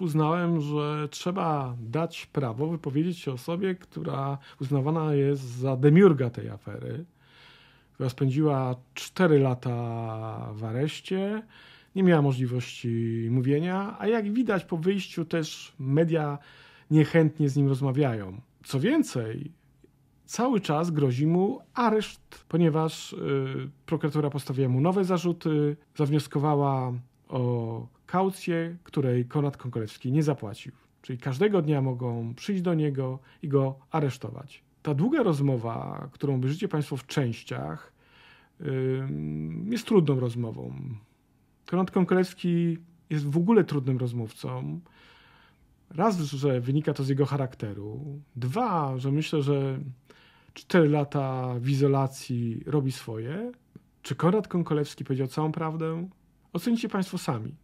uznałem, że trzeba dać prawo wypowiedzieć się osobie, która uznawana jest za demiurga tej afery, która spędziła 4 lata w areszcie, nie miała możliwości mówienia, a jak widać po wyjściu też media niechętnie z nim rozmawiają. Co więcej, cały czas grozi mu areszt, ponieważ yy, prokuratura postawiła mu nowe zarzuty, zawnioskowała o kaucję, której Konrad Konkolewski nie zapłacił. Czyli każdego dnia mogą przyjść do niego i go aresztować. Ta długa rozmowa, którą bierzecie Państwo w częściach, jest trudną rozmową. Konrad Konkolewski jest w ogóle trudnym rozmówcą. Raz, że wynika to z jego charakteru. Dwa, że myślę, że cztery lata w izolacji robi swoje. Czy Konrad Konkolewski powiedział całą prawdę? Ocenicie Państwo sami.